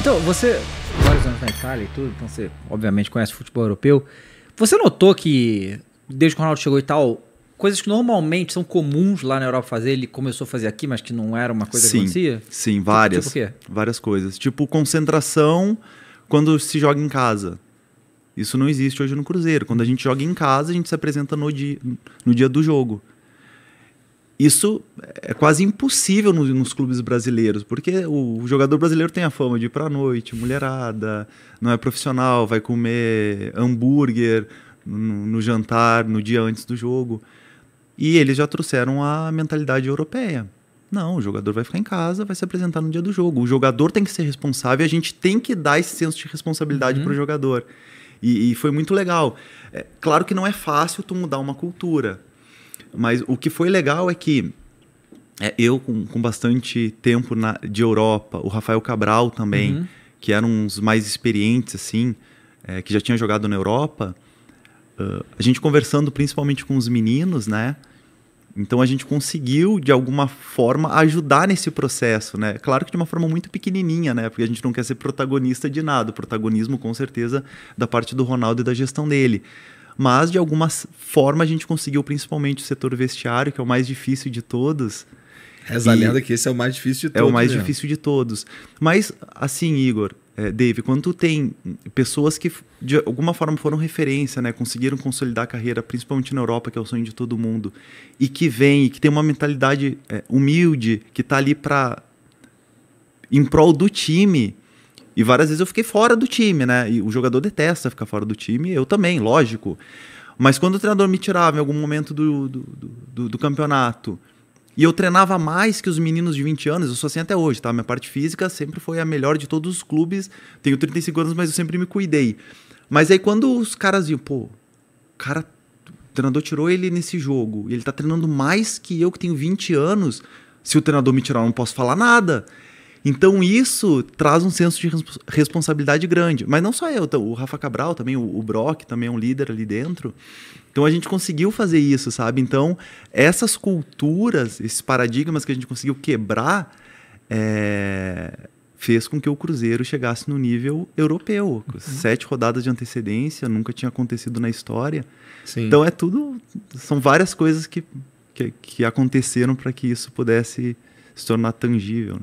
Então, você, vários anos na Itália e tudo, então você obviamente conhece futebol europeu. Você notou que, desde que o Ronaldo chegou e tal, coisas que normalmente são comuns lá na Europa fazer, ele começou a fazer aqui, mas que não era uma coisa sim, que acontecia? Sim, várias. Tipo, tipo Várias coisas. Tipo, concentração quando se joga em casa. Isso não existe hoje no Cruzeiro. Quando a gente joga em casa, a gente se apresenta no dia, no dia do jogo. Isso é quase impossível nos, nos clubes brasileiros, porque o, o jogador brasileiro tem a fama de ir para noite, mulherada, não é profissional, vai comer hambúrguer no, no jantar, no dia antes do jogo. E eles já trouxeram a mentalidade europeia. Não, o jogador vai ficar em casa, vai se apresentar no dia do jogo. O jogador tem que ser responsável e a gente tem que dar esse senso de responsabilidade uhum. para o jogador. E, e, foi muito legal. É, claro que não é fácil tu mudar uma cultura. Mas o que foi legal é que é, eu, com, com, bastante tempo na, de Europa, o Rafael Cabral também, uhum. que eram uns mais experientes, assim, é, que já tinha jogado na Europa, uh, a gente conversando principalmente com os meninos, né? Então a gente conseguiu, de alguma forma, ajudar nesse processo, né? Claro que de uma forma muito pequenininha, né? Porque a gente não quer ser protagonista de nada. O protagonismo, com certeza, da parte do Ronaldo e da gestão dele. Mas, de alguma forma, a gente conseguiu, principalmente o setor vestiário, que é o mais difícil de todos. Reza lenda que esse é o mais difícil de todos. É o mais mesmo. Né? difícil de todos. Mas, assim, Igor, é, Dave, quando tu tem pessoas que de alguma forma foram referência, né, conseguiram consolidar a carreira, principalmente na Europa, que é o sonho de todo mundo, e que vem, que tem uma mentalidade é, humilde, que está ali para em prol do time, e várias vezes eu fiquei fora do time, né? E o jogador detesta ficar fora do time, eu também, lógico. Mas quando o treinador me tirava em algum momento do, do, do, do campeonato e eu treinava mais que os meninos de 20 anos, eu sou assim até hoje, tá? Minha parte física sempre foi a melhor de todos os clubes. Tenho 35 anos, mas eu sempre me cuidei. Mas aí quando os caras iam, pô, cara, o treinador tirou ele nesse jogo, e ele tá treinando mais que eu que tenho 20 anos. Se o treinador me tirar, eu não posso falar nada. Então isso traz um senso de resp responsabilidade grande. Mas não só eu, o Rafa Cabral também, o, o Brock também é um líder ali dentro. Então a gente conseguiu fazer isso, sabe? Então essas culturas, esses paradigmas que a gente conseguiu quebrar, é, fez com que o Cruzeiro chegasse no nível europeu. Uhum. Sete rodadas de antecedência, nunca tinha acontecido na história. Sim. Então é tudo. São várias coisas que, que, que aconteceram para que isso pudesse se tornar tangível. Né?